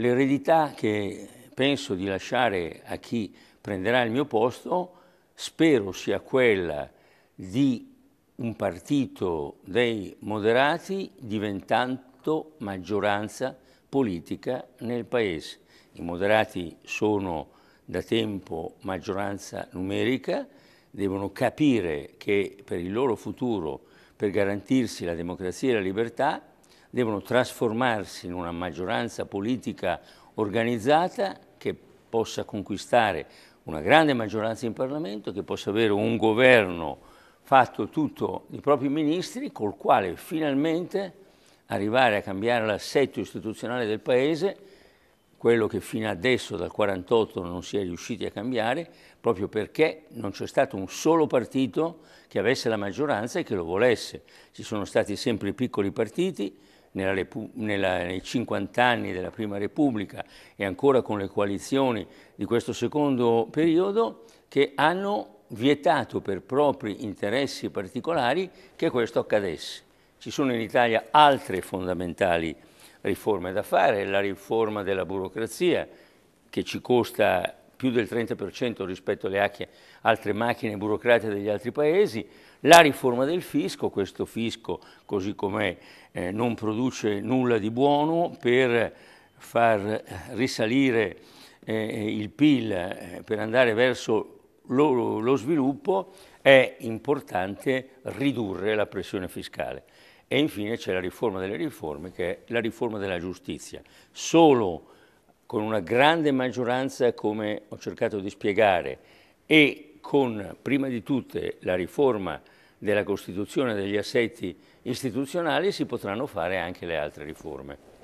L'eredità che penso di lasciare a chi prenderà il mio posto spero sia quella di un partito dei moderati diventando maggioranza politica nel Paese. I moderati sono da tempo maggioranza numerica, devono capire che per il loro futuro, per garantirsi la democrazia e la libertà, devono trasformarsi in una maggioranza politica organizzata che possa conquistare una grande maggioranza in Parlamento, che possa avere un governo fatto tutto di propri ministri, col quale finalmente arrivare a cambiare l'assetto istituzionale del Paese, quello che fino adesso dal 1948 non si è riusciti a cambiare, proprio perché non c'è stato un solo partito che avesse la maggioranza e che lo volesse. Ci sono stati sempre piccoli partiti, Repu- nella, nei 50 anni della Prima Repubblica e ancora con le coalizioni di questo secondo periodo, che hanno vietato per propri interessi particolari che questo accadesse. Ci sono in Italia altre fondamentali riforme da fare, la riforma della burocrazia che ci costa più del 30% rispetto alle altre macchine burocratiche degli altri paesi, la riforma del fisco, questo fisco così com'è eh, non produce nulla di buono per far risalire eh, il PIL, eh, per andare verso lo, lo sviluppo, è importante ridurre la pressione fiscale. E infine c'è la riforma delle riforme, che è la riforma della giustizia. Solo con una grande maggioranza, come ho cercato di spiegare, e con, prima di tutte, la riforma della Costituzione e degli assetti istituzionali si potranno fare anche le altre riforme.